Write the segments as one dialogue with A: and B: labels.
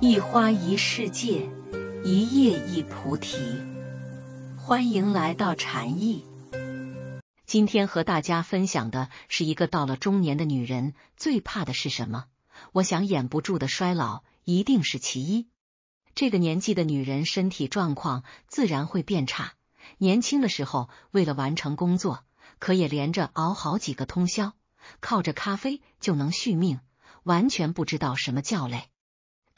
A: 一花一世界，一叶一菩提。欢迎来到禅意。今天和大家分享的是一个到了中年的女人最怕的是什么？我想掩不住的衰老一定是其一。这个年纪的女人身体状况自然会变差。年轻的时候为了完成工作，可也连着熬好几个通宵，靠着咖啡就能续命，完全不知道什么叫累。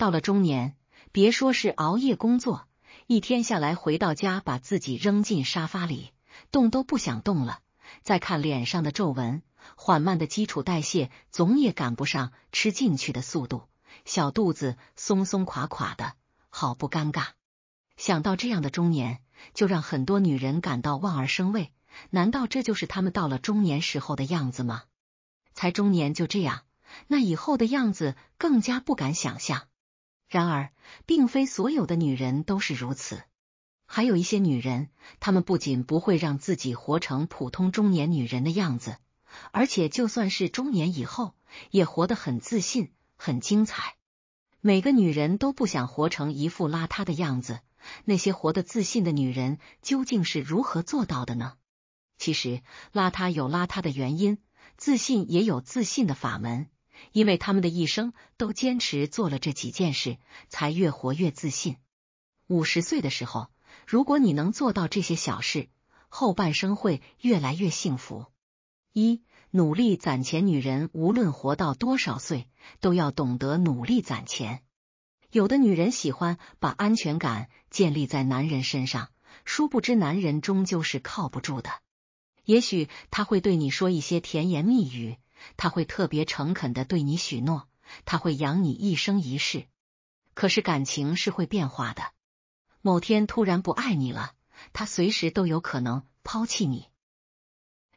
A: 到了中年，别说是熬夜工作，一天下来回到家，把自己扔进沙发里，动都不想动了。再看脸上的皱纹，缓慢的基础代谢总也赶不上吃进去的速度，小肚子松松垮垮的，好不尴尬。想到这样的中年，就让很多女人感到望而生畏。难道这就是他们到了中年时候的样子吗？才中年就这样，那以后的样子更加不敢想象。然而，并非所有的女人都是如此，还有一些女人，她们不仅不会让自己活成普通中年女人的样子，而且就算是中年以后，也活得很自信、很精彩。每个女人都不想活成一副邋遢的样子，那些活得自信的女人究竟是如何做到的呢？其实，邋遢有邋遢的原因，自信也有自信的法门。因为他们的一生都坚持做了这几件事，才越活越自信。五十岁的时候，如果你能做到这些小事，后半生会越来越幸福。一、努力攒钱，女人无论活到多少岁，都要懂得努力攒钱。有的女人喜欢把安全感建立在男人身上，殊不知男人终究是靠不住的。也许他会对你说一些甜言蜜语。他会特别诚恳的对你许诺，他会养你一生一世。可是感情是会变化的，某天突然不爱你了，他随时都有可能抛弃你。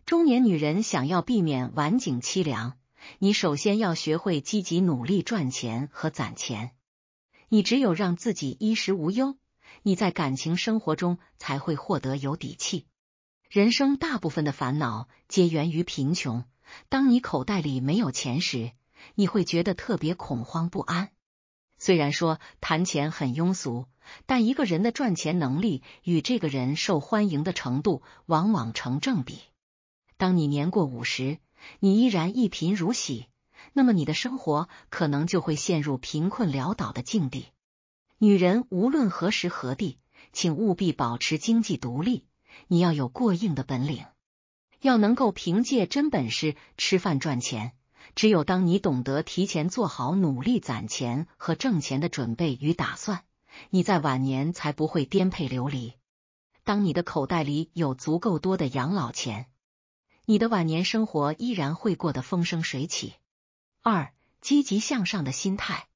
A: 中年女人想要避免晚景凄凉，你首先要学会积极努力赚钱和攒钱。你只有让自己衣食无忧，你在感情生活中才会获得有底气。人生大部分的烦恼皆源于贫穷。当你口袋里没有钱时，你会觉得特别恐慌不安。虽然说谈钱很庸俗，但一个人的赚钱能力与这个人受欢迎的程度往往成正比。当你年过五十，你依然一贫如洗，那么你的生活可能就会陷入贫困潦倒的境地。女人无论何时何地，请务必保持经济独立。你要有过硬的本领。要能够凭借真本事吃饭赚钱，只有当你懂得提前做好努力攒钱和挣钱的准备与打算，你在晚年才不会颠沛流离。当你的口袋里有足够多的养老钱，你的晚年生活依然会过得风生水起。二、积极向上的心态，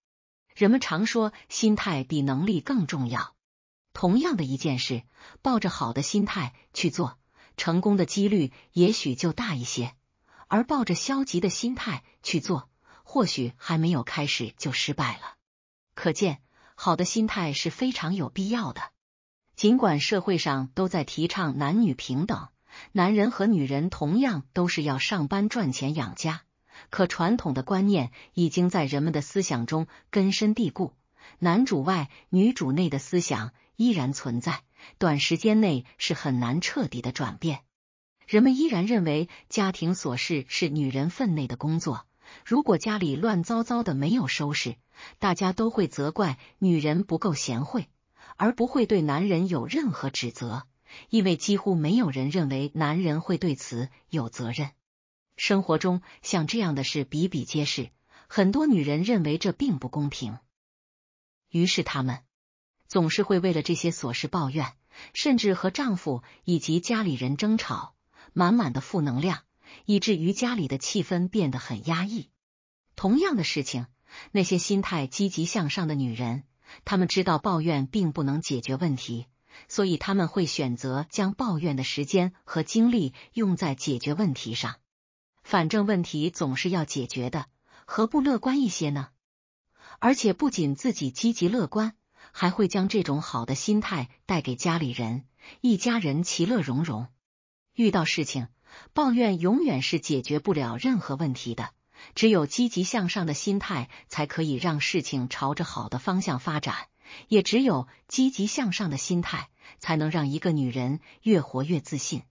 A: 人们常说心态比能力更重要。同样的一件事，抱着好的心态去做。成功的几率也许就大一些，而抱着消极的心态去做，或许还没有开始就失败了。可见，好的心态是非常有必要的。尽管社会上都在提倡男女平等，男人和女人同样都是要上班赚钱养家，可传统的观念已经在人们的思想中根深蒂固，男主外女主内的思想依然存在。短时间内是很难彻底的转变，人们依然认为家庭琐事是女人分内的工作。如果家里乱糟糟的没有收拾，大家都会责怪女人不够贤惠，而不会对男人有任何指责，因为几乎没有人认为男人会对此有责任。生活中像这样的事比比皆是，很多女人认为这并不公平，于是他们。总是会为了这些琐事抱怨，甚至和丈夫以及家里人争吵，满满的负能量，以至于家里的气氛变得很压抑。同样的事情，那些心态积极向上的女人，她们知道抱怨并不能解决问题，所以她们会选择将抱怨的时间和精力用在解决问题上。反正问题总是要解决的，何不乐观一些呢？而且不仅自己积极乐观。还会将这种好的心态带给家里人，一家人其乐融融。遇到事情，抱怨永远是解决不了任何问题的。只有积极向上的心态，才可以让事情朝着好的方向发展。也只有积极向上的心态，才能让一个女人越活越自信。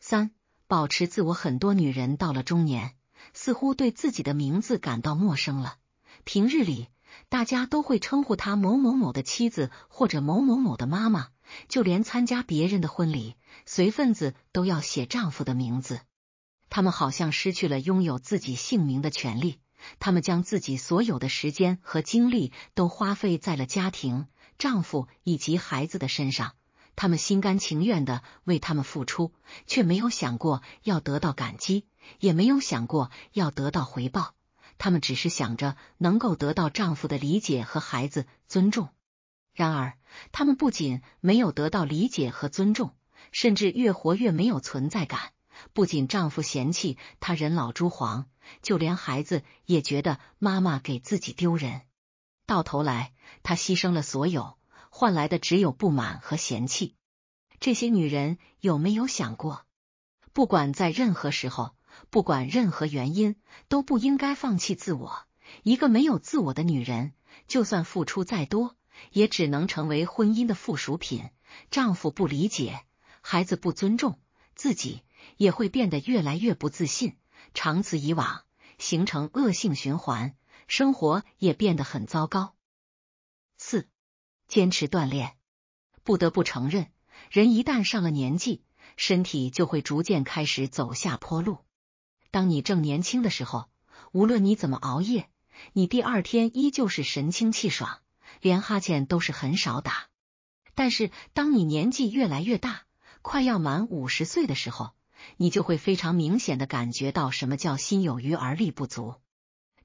A: 三、保持自我。很多女人到了中年，似乎对自己的名字感到陌生了。平日里。大家都会称呼她某某某的妻子或者某某某的妈妈，就连参加别人的婚礼随份子都要写丈夫的名字。他们好像失去了拥有自己姓名的权利，他们将自己所有的时间和精力都花费在了家庭、丈夫以及孩子的身上。他们心甘情愿的为他们付出，却没有想过要得到感激，也没有想过要得到回报。她们只是想着能够得到丈夫的理解和孩子尊重，然而她们不仅没有得到理解和尊重，甚至越活越没有存在感。不仅丈夫嫌弃她人老珠黄，就连孩子也觉得妈妈给自己丢人。到头来，她牺牲了所有，换来的只有不满和嫌弃。这些女人有没有想过？不管在任何时候。不管任何原因，都不应该放弃自我。一个没有自我的女人，就算付出再多，也只能成为婚姻的附属品。丈夫不理解，孩子不尊重，自己也会变得越来越不自信。长此以往，形成恶性循环，生活也变得很糟糕。四、坚持锻炼。不得不承认，人一旦上了年纪，身体就会逐渐开始走下坡路。当你正年轻的时候，无论你怎么熬夜，你第二天依旧是神清气爽，连哈欠都是很少打。但是，当你年纪越来越大，快要满五十岁的时候，你就会非常明显的感觉到什么叫心有余而力不足。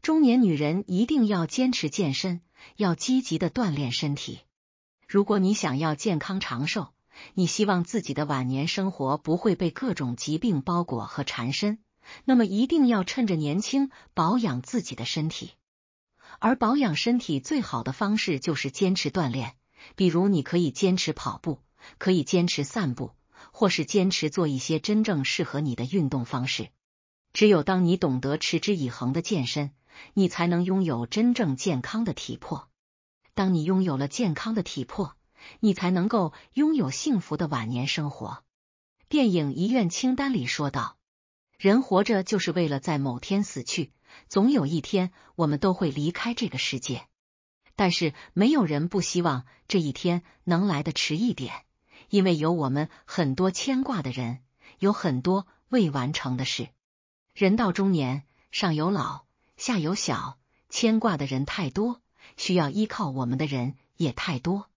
A: 中年女人一定要坚持健身，要积极的锻炼身体。如果你想要健康长寿，你希望自己的晚年生活不会被各种疾病包裹和缠身。那么一定要趁着年轻保养自己的身体，而保养身体最好的方式就是坚持锻炼。比如，你可以坚持跑步，可以坚持散步，或是坚持做一些真正适合你的运动方式。只有当你懂得持之以恒的健身，你才能拥有真正健康的体魄。当你拥有了健康的体魄，你才能够拥有幸福的晚年生活。电影《遗愿清单》里说道。人活着就是为了在某天死去，总有一天我们都会离开这个世界。但是没有人不希望这一天能来的迟一点，因为有我们很多牵挂的人，有很多未完成的事。人到中年，上有老，下有小，牵挂的人太多，需要依靠我们的人也太多。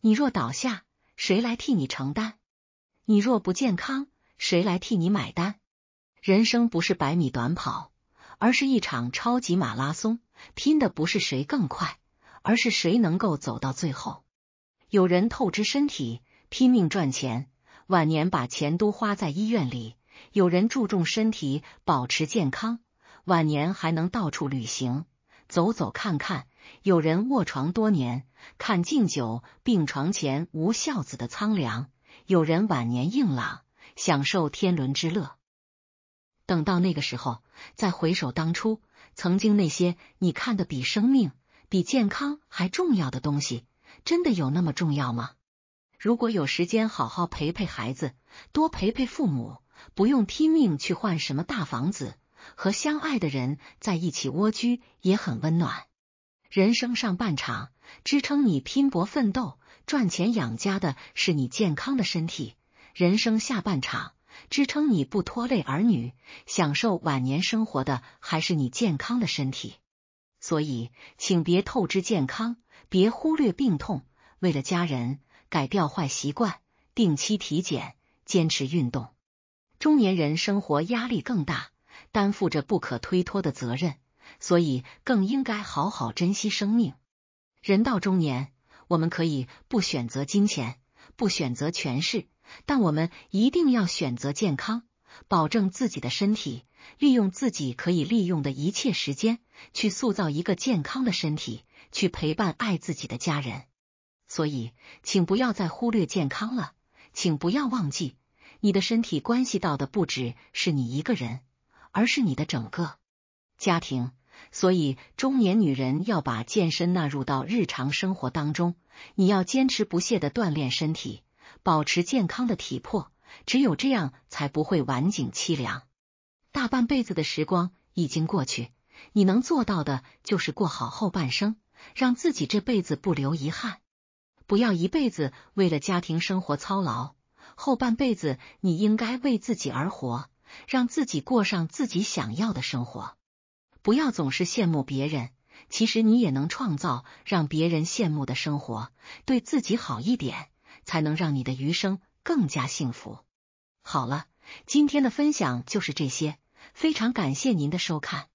A: 你若倒下，谁来替你承担？你若不健康，谁来替你买单？人生不是百米短跑，而是一场超级马拉松。拼的不是谁更快，而是谁能够走到最后。有人透支身体，拼命赚钱，晚年把钱都花在医院里；有人注重身体，保持健康，晚年还能到处旅行，走走看看。有人卧床多年，看敬酒，病床前无孝子的苍凉；有人晚年硬朗，享受天伦之乐。等到那个时候，再回首当初，曾经那些你看的比生命、比健康还重要的东西，真的有那么重要吗？如果有时间，好好陪陪孩子，多陪陪父母，不用拼命去换什么大房子，和相爱的人在一起蜗居也很温暖。人生上半场，支撑你拼搏奋斗、赚钱养家的是你健康的身体；人生下半场。支撑你不拖累儿女，享受晚年生活的还是你健康的身体。所以，请别透支健康，别忽略病痛。为了家人，改掉坏习惯，定期体检，坚持运动。中年人生活压力更大，担负着不可推脱的责任，所以更应该好好珍惜生命。人到中年，我们可以不选择金钱，不选择权势。但我们一定要选择健康，保证自己的身体，利用自己可以利用的一切时间，去塑造一个健康的身体，去陪伴爱自己的家人。所以，请不要再忽略健康了，请不要忘记，你的身体关系到的不只是你一个人，而是你的整个家庭。所以，中年女人要把健身纳入到日常生活当中，你要坚持不懈的锻炼身体。保持健康的体魄，只有这样才不会晚景凄凉。大半辈子的时光已经过去，你能做到的就是过好后半生，让自己这辈子不留遗憾。不要一辈子为了家庭生活操劳，后半辈子你应该为自己而活，让自己过上自己想要的生活。不要总是羡慕别人，其实你也能创造让别人羡慕的生活。对自己好一点。才能让你的余生更加幸福。好了，今天的分享就是这些，非常感谢您的收看。